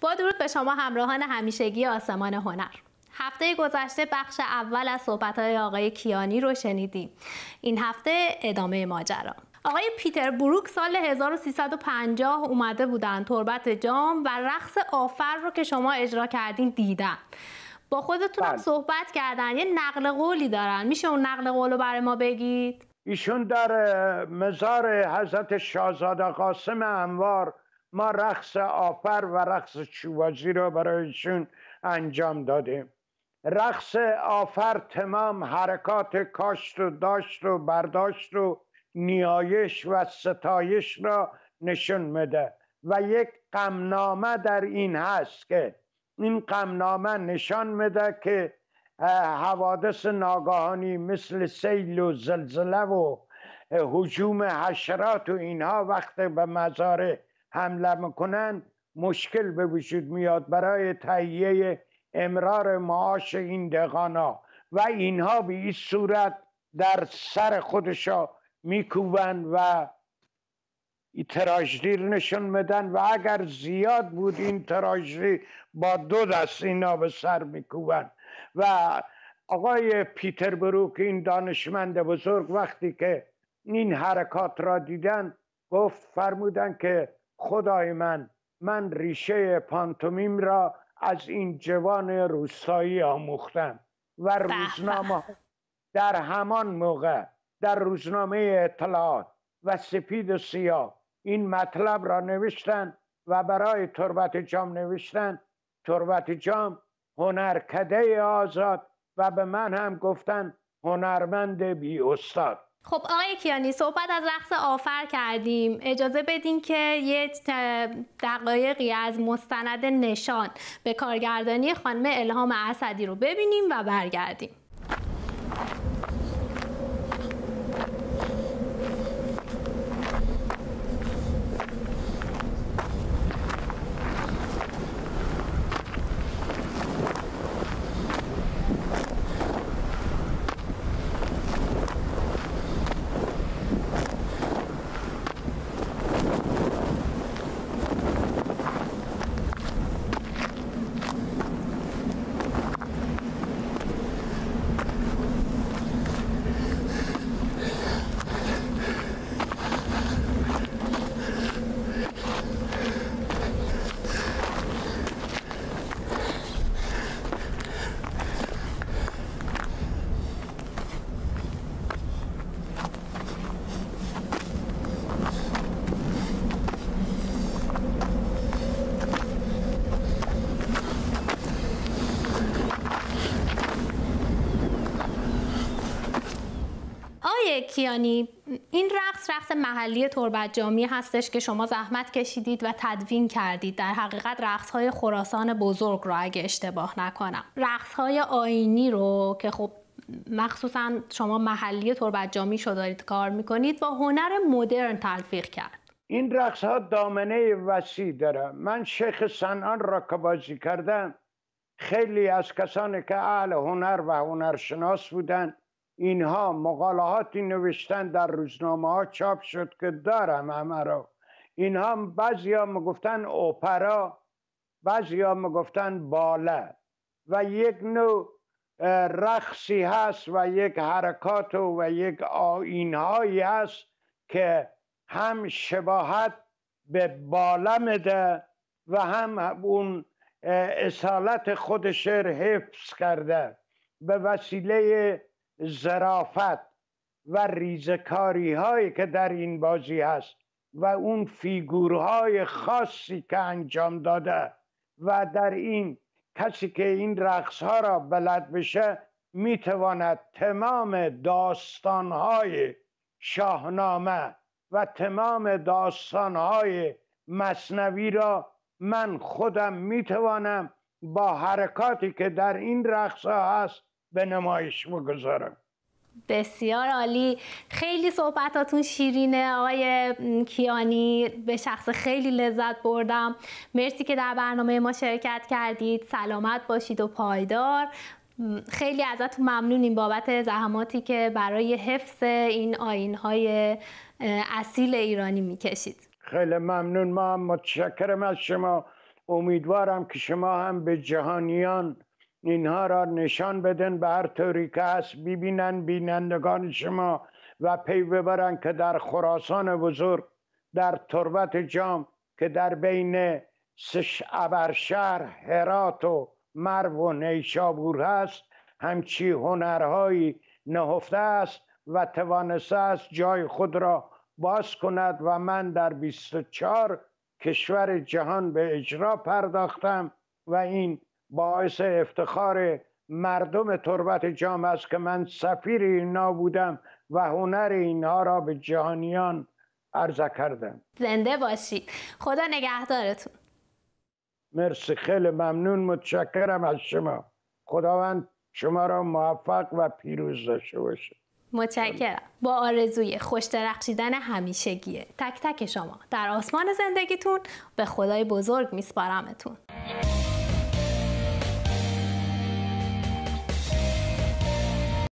با درود به شما همراهان همیشگی آسمان هنر هفته گذشته بخش اول از صحبتهای آقای کیانی رو شنیدیم این هفته ادامه ماجرا آقای پیتر بروک سال 1350 اومده بودن تربت جام و رقص آفر رو که شما اجرا کردین دیدن با خودتون هم بله. صحبت کردن یه نقل قولی دارن میشه اون نقل قول رو برای ما بگید؟ ایشون در مزار حضرت شاهزاده قاسم انوار ما رقص آفر و رقص چوبازی رو برایشون انجام دادیم رقص آفر تمام حرکات کاشت و داشت و برداشت و نیایش و ستایش را نشون میده و یک قمنامه در این هست که این قمنامه نشان میده که حوادث ناگاهانی مثل سیل و زلزله و حجوم حشرات و اینها وقت به مزاره حمله میکنن مشکل به وجود میاد برای تهیه امرار معاش این دقانا و اینها به این صورت در سر خودشا میکوبن و تراژدی نشون میدن و اگر زیاد بود این تراژدی با دو دست اینا به سر میکوبن و آقای پیتر بروک این دانشمند بزرگ وقتی که این حرکات را دیدن گفت فرمودن که خدای من من ریشه پانتومیم را از این جوان روستایی آموختم و روزنامه در همان موقع در روزنامه اطلاعات و سپید و سیاه این مطلب را نوشتن و برای تربت جام نوشتن تربت جام هنرکده آزاد و به من هم گفتن هنرمند بی استاد خب آقای کیانی صحبت از رقص آفر کردیم اجازه بدین که یک دقایقی از مستند نشان به کارگردانی خانم الهام اسدی رو ببینیم و برگردیم کیانی این رقص رقص محلی تربت جامی هستش که شما زحمت کشیدید و تدوین کردید در حقیقت رقص های خراسان بزرگ رو اگه اشتباه نکنم رقص های آینی رو که خب مخصوصا شما محلی تربت جامی شو دارید کار میکنید و هنر مدرن تلفیق کرد این رقص ها دامنه وسیع داره من شیخ سنان را که کردم خیلی از کسانی که اهل هنر و هنرشناس بودند اینها مقالهاتی نوشتن در روزنامه ها چاپ شد که دارم همه رو اینها بعضی ها میگفتن اوپرا بعضی ها میگفتن باله و یک نوع رقصی هست و یک حرکات و یک هایی هست که هم شباهت به باله میده و هم اون اصالت خود شعر حفظ کرده به وسیله زرافت و ریزکاری هایی که در این بازی هست و اون فیگورهای خاصی که انجام داده و در این کسی که این رقص ها را بلد بشه میتواند تمام داستان های شاهنامه و تمام داستان های مصنوی را من خودم میتوانم با حرکاتی که در این رقص هست به نمایش بگذارم بسیار عالی خیلی صحبتاتون شیرینه آقای کیانی به شخص خیلی لذت بردم مرسی که در برنامه ما شرکت کردید سلامت باشید و پایدار خیلی ازتون ممنونیم بابت زحماتی که برای حفظ این آینهای اصیل ایرانی میکشید خیلی ممنون ما متشکرم از شما امیدوارم که شما هم به جهانیان اینها را نشان بدن به هر طوری که هست ببینن بینندگان شما و پی ببرن که در خراسان بزرگ در تربت جام که در بین سش ابرشهر هرات و مرو و نیشابور هست همچی هنرهایی نهفته است و توانسته است جای خود را باز کند و من در 24 کشور جهان به اجرا پرداختم و این باعث افتخار مردم تربت جام است که من سفیر اینا بودم و هنر اینها را به جهانیان عرضه کردم زنده باشید خدا نگهدارتون مرسی خیلی ممنون متشکرم از شما خداوند شما را موفق و پیروز داشته باشه متشکرم با آرزوی خوش درخشیدن همیشگیه تک تک شما در آسمان زندگیتون به خدای بزرگ میسپارمتون